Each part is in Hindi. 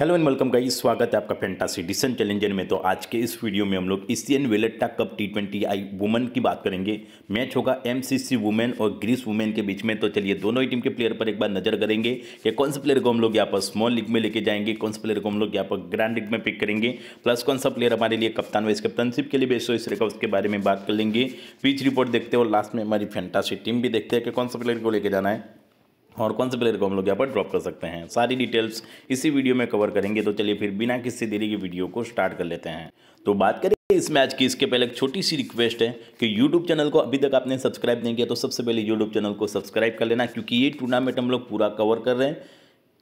हेलो एंड वेलकम गाइस स्वागत है आपका फैंटासी डिसन चैलेंजर में तो आज के इस वीडियो में हम लोग Asian Valletta cup T twenty I women की बात करेंगे मैच होगा एमसीसी वुमेन और ग्रीस वुमेन के बीच में तो चलिए दोनों ही टीम के प्लेयर पर एक बार नजर करेंगे कि कौन से प्लेयर को हम लोग यहाँ पर स्मॉल लीग में लेके जाएंगे कौन से प्लेयर को हम लोग यहाँ पर ग्रैंड लीग में पिक करेंगे प्लस कौन सा प्लेयर हमारे लिए कप्तान वाइस कप्तानशिप के लिए बेस्ट हो इस रेखा उसके बारे में बात कर लेंगे पिच रिपोर्ट देखते हो लास्ट में हमारी फैंटासी टीम भी देखते हैं कि कौन सा प्लेयर को लेकर जाना है और कौन से प्लेयर को हम लोग यहाँ पर ड्रॉप कर सकते हैं सारी डिटेल्स इसी वीडियो में कवर करेंगे तो चलिए फिर बिना किसी देरी की वीडियो को स्टार्ट कर लेते हैं तो बात करें इस मैच की इसके पहले एक छोटी सी रिक्वेस्ट है कि YouTube चैनल को अभी तक आपने सब्सक्राइब नहीं किया तो सबसे पहले YouTube चैनल को सब्सक्राइब कर लेना क्योंकि ये टूर्नामेंट हम लोग पूरा कवर कर रहे हैं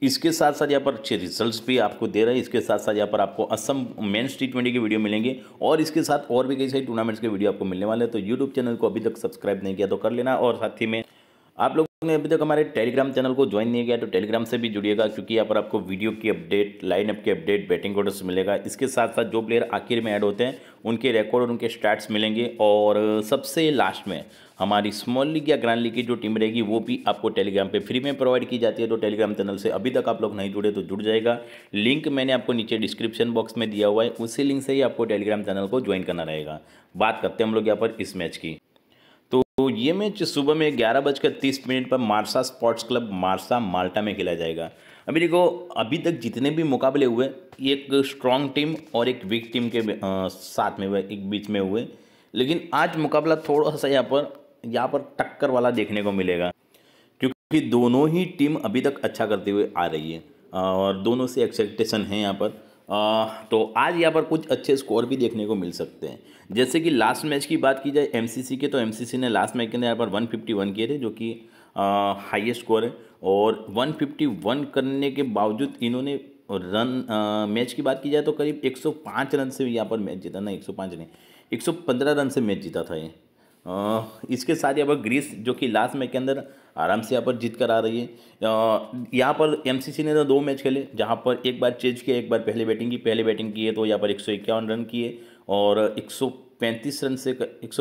इसके साथ साथ यहाँ पर अच्छे रिजल्ट्स भी आपको दे रहे हैं इसके साथ साथ यहाँ पर आपको असम मेंस टी ट्वेंटी के वीडियो मिलेंगे और इसके साथ और भी कई सारी टूर्नामेंट्स के वीडियो आपको मिलने वाले हैं तो यूट्यूब चैनल को अभी तक सब्सक्राइब नहीं किया तो कर लेना और साथ ही में आप लोग ने अभी तक हमारे टेलीग्राम चैनल को ज्वाइन नहीं किया तो टेलीग्राम से भी जुड़िएगा क्योंकि यहाँ पर आपको वीडियो की अपडेट लाइनअप की अपडेट बैटिंग ऑर्डर्स मिलेगा इसके साथ साथ जो प्लेयर आखिर में ऐड होते हैं उनके रिकॉर्ड और उनके स्टैट्स मिलेंगे और सबसे लास्ट में हमारी स्मॉल लीग या ग्रांड लीग की जो टीम रहेगी वो भी आपको टेलीग्राम पर फ्री में प्रोवाइड की जाती है तो टेलीग्राम चैनल से अभी तक आप लोग नहीं जुड़े तो जुड़ जाएगा लिंक मैंने आपको नीचे डिस्क्रिप्शन बॉक्स में दिया हुआ है उसी लिंक से ही आपको टेलीग्राम चैनल को ज्वाइन करना रहेगा बात करते हैं हम लोग यहाँ पर इस मैच की तो ये मैच सुबह में ग्यारह बजकर तीस मिनट पर Marsa sports club Marsa Malta में खेला जाएगा अभी देखो अभी तक जितने भी मुकाबले हुए एक स्ट्रॉन्ग टीम और एक वीक टीम के साथ में हुए एक बीच में हुए लेकिन आज मुकाबला थोड़ा सा यहाँ पर यहाँ पर टक्कर वाला देखने को मिलेगा क्योंकि दोनों ही टीम अभी तक अच्छा करते हुए आ रही है और दोनों से एक्सपेक्टेशन है यहाँ पर आ, तो आज यहाँ पर कुछ अच्छे स्कोर भी देखने को मिल सकते हैं जैसे कि लास्ट मैच की बात की जाए एमसीसी के तो एमसीसी ने लास्ट मैच के अंदर यहाँ पर 151 किए थे जो कि हाईएस्ट स्कोर है और 151 करने के बावजूद इन्होंने रन आ, मैच की बात की जाए तो करीब 105 रन से यहाँ पर मैच जीता ना 105 नहीं 115 रन से मैच जीता था ये इसके साथ यहाँ पर ग्रीस जो कि लास्ट मैच के अंदर आराम से यहाँ पर जीत कर आ रही है यहाँ पर एमसीसी ने तो दो मैच खेले जहाँ पर एक बार चेज किया एक बार पहले बैटिंग की पहले बैटिंग की है तो यहाँ पर एक रन किए और एक पैंतीस रन से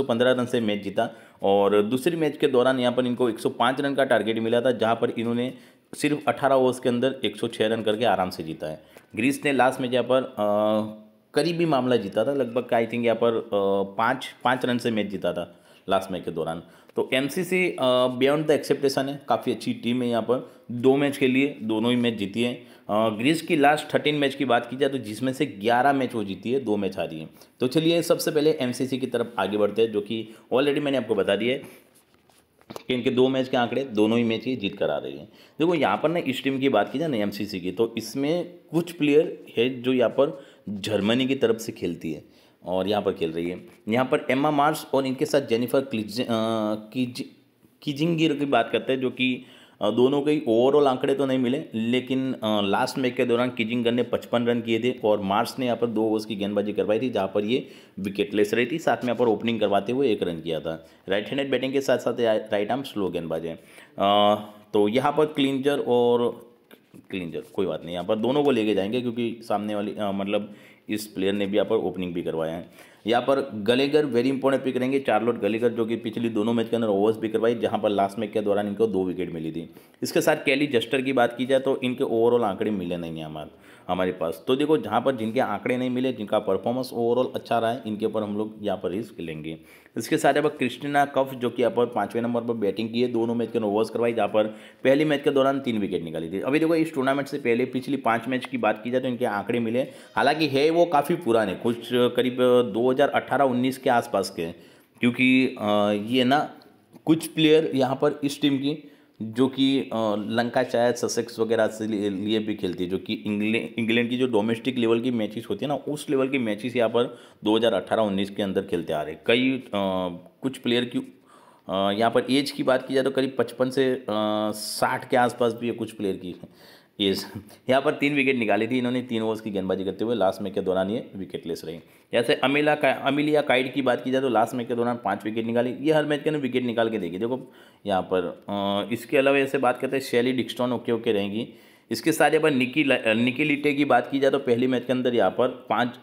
पंद्रह रन से मैच जीता और दूसरी मैच के दौरान यहाँ पर इनको पाँच रन का टारगेट मिला था जहाँ पर इन्होंने सिर्फ 18 ओवर्स के अंदर 106 रन करके आराम से जीता है ग्रीस ने लास्ट मैच यहाँ पर करीबी मामला जीता था लगभग आई थिंक यहाँ पर पाँच पाँच रन से मैच जीता था लास्ट मैच के दौरान तो N C beyond the expectation है काफ़ी अच्छी टीम है यहाँ पर दो मैच के लिए दोनों ही मैच जीती है ग्रीस uh, की लास्ट थर्टीन मैच की बात की जाए तो जिसमें से ग्यारह मैच वो जीती है दो मैच आ रही है तो चलिए सबसे पहले एम की तरफ आगे बढ़ते हैं जो कि ऑलरेडी मैंने आपको बता दिया है कि इनके दो मैच के आंकड़े दोनों ही मैच ये जीत कर आ रही है देखो यहाँ पर ना इस टीम की बात की जाए ना एम की तो इसमें कुछ प्लेयर है जो यहाँ पर जर्मनी की तरफ से खेलती है और यहाँ पर खेल रही है यहाँ पर एम्मा मार्स और इनके साथ जेनिफर क्लिज किज किजिंगिर की बात करते हैं जो कि दोनों के ओवरऑल आंकड़े तो नहीं मिले लेकिन लास्ट मैच के दौरान किजिंगर ने पचपन रन किए थे और मार्स ने यहाँ पर दो ओवर्स की गेंदबाजी करवाई थी जहाँ पर ये विकेट लेस रही थी साथ में यहाँ पर ओपनिंग करवाते हुए एक रन किया था राइट हैंडेड बैटिंग के साथ साथ राइट आर्म स्लो गेंदबाज है तो यहाँ पर क्लिंजर और क्लिंजर कोई बात नहीं यहाँ पर दोनों को लेके जाएंगे क्योंकि सामने वाली मतलब इस प्लेयर ने भी यहाँ पर ओपनिंग भी करवाया है यहाँ पर गलेगर वेरी इंपॉर्टेंट पिक रहेंगे चार्लोट गलेगर जो कि पिछली दोनों मैच के अंदर ओवर्स भी करवाई जहाँ पर लास्ट मैच के दौरान इनको दो विकेट मिली थी इसके साथ कैली जस्टर की बात की जाए तो इनके ओवरऑल आंकड़े मिले नहीं हैं हमारे हमारे पास तो देखो जहाँ पर जिनके आंकड़े नहीं मिले जिनका परफॉर्मेंस ओवरऑल अच्छा रहा है इनके ऊपर हम लोग यहाँ पर रिस्क लेंगे इसके साथ अब क्रिस्टिना कफ जो कि यहाँ पर पाँचवें नंबर पर बैटिंग की है दोनों मैच के ओवर्स करवाई जहाँ पर पहले मैच के दौरान तीन विकेट निकाली थी अभी देखो इस टूर्नामेंट से पहले पिछली पाँच मैच की बात की जाए तो इनके आंकड़े मिले हालांकि है वो वो काफ़ी पुराने कुछ करीब 2018-19 के आसपास के हैं क्योंकि ये ना कुछ प्लेयर यहाँ पर इस टीम की जो कि लंका शायद ससेक्स वगैरह से लिए भी खेलती है जो कि इंग्लैंड इंग्लैंड की जो डोमेस्टिक लेवल की मैचेस होती है ना उस लेवल की मैचेस यहाँ पर 2018-19 के अंदर खेलते आ रहे कई कुछ प्लेयर की यहाँ पर एज की बात की जाए तो करीब पचपन से साठ के आसपास भी है कुछ प्लेयर की है येस यहाँ पर तीन विकेट निकाली थी इन्होंने तीन ओवर्स की गेंदबाजी करते हुए लास्ट मैच के दौरान ये विकेट लेस रहे जैसे अमिला का अमिलिया काइड की बात की जाए तो लास्ट मैच के दौरान पाँच विकेट निकाली ये हर मैच के अंदर विकेट निकाल के देगी देखो यहाँ पर इसके अलावा ऐसे बात करते हैं शैली डिक्सटॉन ओके ओके रहेंगी इसके साथ यहाँ पर निकी निकी लिटे की बात की जाए तो पहली मैच के अंदर यहाँ पर पाँच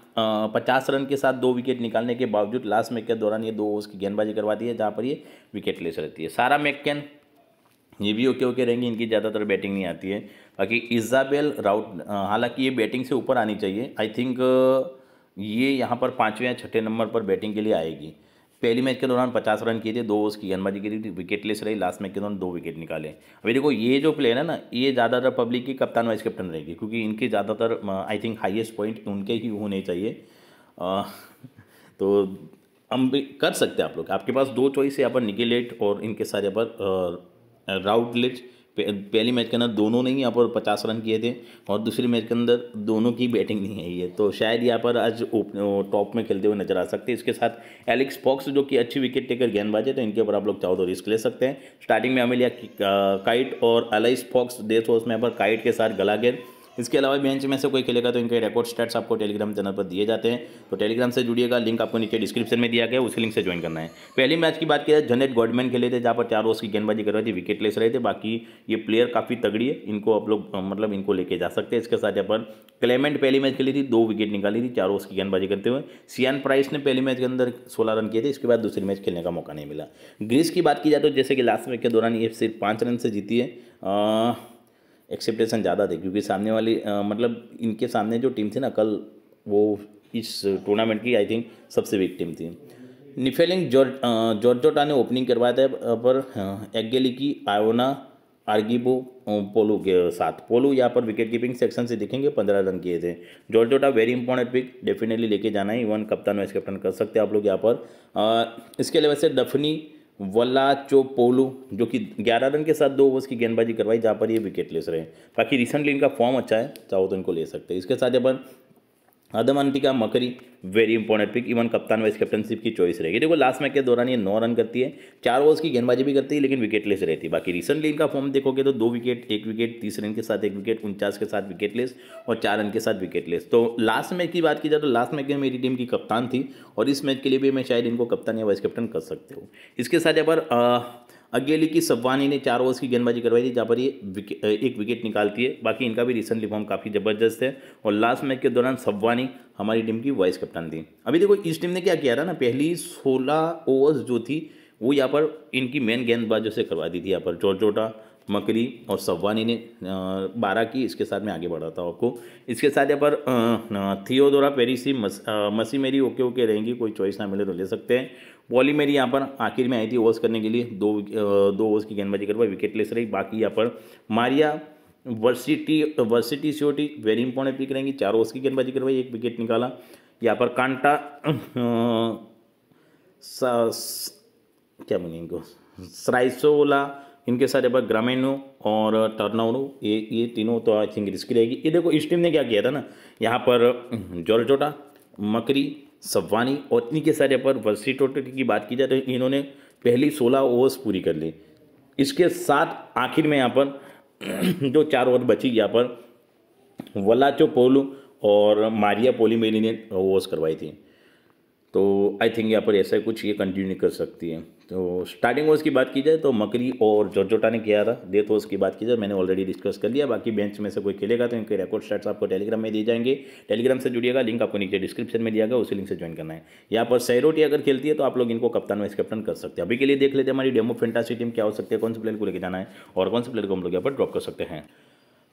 पचास रन के साथ दो विकेट निकालने के बावजूद लास्ट मैच के दौरान ये दो ओवर्स की गेंदबाजी करवाती है जहाँ पर ये विकेट लेस रहती है सारा मैकेन ये भी ओके ओके रहेंगी इनकी ज़्यादातर बैटिंग नहीं आती है बाकी इजाबेल राउट हालांकि ये बैटिंग से ऊपर आनी चाहिए आई थिंक ये यहाँ पर पाँचवें या छठे नंबर पर बैटिंग के लिए आएगी पहली मैच के दौरान पचास रन किए थे दो उसकी गेंदबाजी की थी विकेटलेस रही लास्ट मैच के दौरान दो विकेट निकाले अभी देखो ये जो प्लेयर है ना ये ज़्यादातर पब्लिक की कप्तान वाइस कैप्टन रहेगी क्योंकि इनके ज़्यादातर आई थिंक हाइएस्ट पॉइंट उनके ही होने चाहिए तो हम भी कर सकते हैं आप लोग आपके पास दो चॉइस है यहाँ पर निकिलेट और इनके साथ यहाँ पर राउटलेट पहली मैच के अंदर दोनों ने ही यहाँ पर पचास रन किए थे और दूसरी मैच के अंदर दोनों की बैटिंग नहीं आई है तो शायद यहाँ पर आज टॉप में खेलते हुए नजर आ सकते हैं इसके साथ एलेक्स पॉक्स जो कि अच्छी विकेट टेकर गेंदबाज है तो इनके ऊपर आप लोग चाहो तो रिस्क ले सकते हैं स्टार्टिंग में हमें लिया काइट और एलेक्स फॉक्स डेथ हो उसमें यहाँ पर काइट के साथ गला गेंद इसके अलावा बेंच में से कोई खेलेगा तो इनके रिकॉर्ड स्टेट्स आपको टेलीग्राम चैनल पर दिए जाते हैं तो टेलीग्राम से जुड़िएगा लिंक आपको नीचे डिस्क्रिप्शन में दिया गया उसी लिंक से ज्वाइन करना है पहली मैच की बात किया जाए जनेट गॉडमैन खेले थे जहाँ पर चार ओवर की गेंदबाजी कर रहे थे विकेट लेस रहे थे बाकी ये प्लेयर काफ़ी तगड़ी है इनको आप लोग मतलब इनको लेके जा सकते हैं इसके साथ यहाँ पर क्लेमेंट पहली मैच खेली थी दो विकेट निकाली थी चार ओवर की गेंदबाजी करते हुए सियान प्राइस ने पहली मैच के अंदर सोलह रन किए थे इसके बाद दूसरी मैच खेलने का मौका नहीं मिला ग्रीस की बात की जाए तो जैसे कि लास्ट मैच के दौरान ये सिर्फ पाँच रन से जीती है एक्सेप्टेशन ज़्यादा थे क्योंकि सामने वाली मतलब इनके सामने जो टीम थी ना कल वो इस टूर्नामेंट की आई थिंक सबसे वीक टीम थी निफेलिंग जॉर्ज जॉर्जोटा ने ओपनिंग करवाया था पर एगेली की आयोना आर्गीबो पोलू के साथ पोलू यहाँ पर विकेट कीपिंग सेक्शन से दिखेंगे पंद्रह रन किए थे जॉर्जोटा वेरी इंपॉर्टेंट पिक डेफिनेटली लेके जाना है इवन कप्तान वाइस कैप्टन कर सकते हैं आप लोग यहाँ पर आ, इसके अलावा से डफनी पोलू जो कि 11 रन के साथ दो ओवर्स की गेंदबाजी करवाई जहाँ पर ये विकेट लेस रहे हैं बाकी रिसेंटली इनका फॉर्म अच्छा है चाहो तो इनको ले सकते हैं इसके साथ अपन अदमनतिका मकरी वेरी इंपॉर्टेंट पिक इवन कप्तान वाइस कैप्टनशिप की चॉइस रहेगी देखो लास्ट मैच के दौरान ये नौ रन करती है चार ओवर्स की गेंदबाजी भी करती है लेकिन विकेट लेस रहती है बाकी रिसेंटली इनका फॉर्म देखोगे तो दो विकेट एक विकेट तीस रन के साथ एक विकेट उनचास के साथ विकेट लेस और चार रन के साथ विकेट लेस तो लास्ट मैच की बात की जाए तो लास्ट मैच में मेरी टीम की कप्तान थी और इस मैच के लिए भी मैं शायद इनको कप्तान या वाइस कैप्टन कर सकते हो इसके साथ यहाँ पर अगेली की सब्वानी ने चार ओवर्स की गेंदबाजी करवाई थी जहाँ पर ये विके, एक विकेट निकालती है बाकी इनका भी रिसेंटली फॉर्म काफ़ी ज़बरदस्त है और लास्ट मैच के दौरान सब्वानी हमारी टीम की वाइस कप्तान थी अभी देखो इस टीम ने क्या किया था ना पहली सोलह ओवर्स जो थी वो यहाँ पर इनकी मेन गेंदबाजों से करवा दी थी यहाँ पर जोरजोटा मकरी और सवानी ने बारह की इसके साथ में आगे बढ़ा था आपको इसके साथ यहाँ पर थियोदोरा पेरिसी मस, मसी मेरी ओके ओके रहेंगी कोई चॉइस ना मिले तो ले सकते हैं बॉलिंग मेरी यहाँ पर आखिर में आई थी ओवर्स करने के लिए दो दो ओवर्स की गेंदबाजी करवाई लेस रही बाकी यहाँ पर मारिया वर्सिटी वर्सिटी श्योरिटी वेरी इंपॉर्टेंट पिक रहेंगी चार ओवर्स की गेंदबाजी करवाई एक विकेट निकाला यहाँ पर कांटा क्या बोलेंगे इनको सराइसोला इनके साथ पर ग्रामीणों और टर्नाउनो ये ये तीनों तो आई थिंक रिस्की रहेगी ये देखो इस टीम ने क्या किया था ना यहाँ पर जोरजोटा मकरी सवानी और इन्हीं के सारे पर वर्षी टोटल की बात की जाए तो इन्होंने पहली सोलह ओवर्स पूरी कर ली इसके साथ आखिर में यहाँ पर जो चार ओवर बची यहाँ पर वलाचो पोलू और मारिया पोली मेरी ने ओवर्स करवाई थी तो आई थिंक यहाँ पर ऐसा कुछ ये कंटिन्यू कर सकती है तो स्टार्टिंग ओवर्स की बात की जाए तो मकरी और जोजोटा ने किया था डेथ ओवर्स की बात की जाए मैंने ऑलरेडी डिस्कस कर लिया बाकी बेंच में से कोई खेलेगा तो इनके रिकॉर्ड स्टार्ट आपको टेलीग्राम में दिए जाएंगे टेलीग्राम से जुड़िएगा लिंक आपको नीचे डिस्क्रिप्शन में दिया गया उसी लिंक से ज्वाइन करना है यहाँ पर सैरोटी अगर खेलती है तो आप लोग इनको कप्तान वाइस कप्टन कर सकते हैं अभी के लिए देख लेते हमारी डेमो फेंटासी टीम क्या हो सकती है कौन से प्लेयर को लेकर जाना है और कौन से प्लेयर को हम लोग यहाँ पर ड्रॉप कर सकते हैं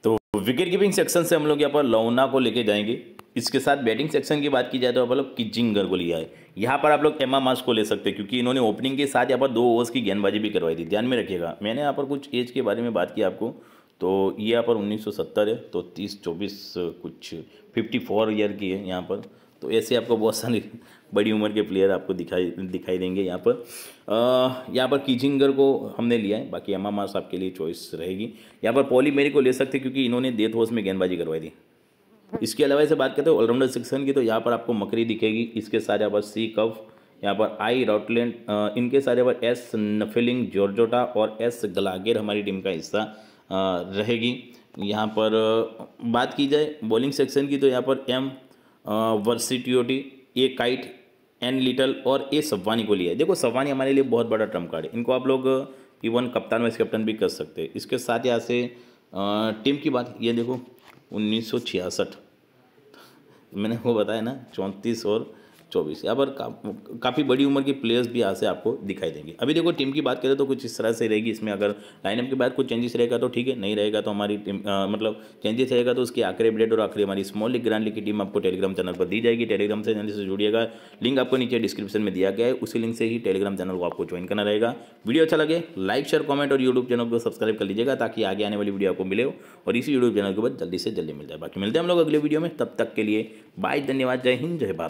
तो विकेट कीपिंग सेक्शन से हम लोग यहाँ पर लौना को लेके जाएंगे इसके साथ बैटिंग सेक्शन की बात की जाए तो आप लोग किचिंग को लिया है यहाँ पर आप लोग एमा मास को ले सकते हैं क्योंकि इन्होंने ओपनिंग के साथ यहाँ पर दो ओवर्स की गेंदबाजी भी करवाई थी ध्यान में रखिएगा मैंने यहाँ पर कुछ एज के बारे में बात की आपको तो ये यहाँ पर 1970 है तो 30 24 कुछ 54 ईयर की है यहाँ पर तो ऐसे आपको बहुत सारे बड़ी उम्र के प्लेयर आपको दिखाई दिखाई देंगे यहाँ पर यहाँ पर किचिंगर को हमने लिया है बाकी एमा मास आपके लिए चॉइस रहेगी यहाँ पर पॉली मेरी को ले सकते क्योंकि इन्होंने डेथ होस में गेंदबाजी करवाई थी इसके अलावा इसे बात करते हो ऑलराउंडर सेक्शन की तो यहाँ पर आपको मकरी दिखेगी इसके साथ यहाँ पर सी कव यहाँ पर आई रॉटलैंड इनके साथ यहाँ पर एस नफेलिंग जॉर्जोटा और एस गलागेर हमारी टीम का हिस्सा रहेगी यहाँ पर बात की जाए बॉलिंग सेक्शन की तो यहाँ पर एम वर्सिटी ए काइट एन लिटल और ए सवानी को लिया देखो सवानी हमारे लिए बहुत बड़ा ट्रम्प कार्ड है इनको आप लोग इवन कप्तान वाइस कैप्टन भी कर सकते हैं इसके साथ यहाँ से टीम की बात ये देखो उन्नीस मैंने वो बताया ना चौंतीस और चौबीस यहाँ पर का, काफ़ी बड़ी उम्र के प्लेयर्स भी यहाँ से आपको दिखाई देंगे अभी देखो टीम की बात करें तो कुछ इस तरह से रहेगी इसमें अगर लाइनअप के बाद कुछ चेंजेस रहेगा तो ठीक है नहीं रहेगा तो हमारी टीम आ, मतलब चेंजेस रहेगा तो उसकी आखिरी अपडेट और आखिरी हमारी स्मॉल लीग ग्रांड लीग की टीम आपको टेलीग्राम चैनल पर दी जाएगी टेलीग्राम से जल्दी से जुड़िएगा लिंक आपको नीचे डिस्क्रिप्शन में दिया गया है उसी लिंक से ही टेलीग्राम चैनल को आपको ज्वाइन करना रहेगा वीडियो अच्छा लगे लाइक शेयर कमेंट और यूट्यूब चैनल को सब्सक्राइब कर लीजिएगा ताकि आगे आने वाली वीडियो आपको मिले और इसी यूट्यूब चैनल के बाद जल्दी से जल्दी मिल जाए बाकी मिलते हैं हम लोग अगले वीडियो में तब तक के लिए बाय धन्यवाद जय हिंद जय भारत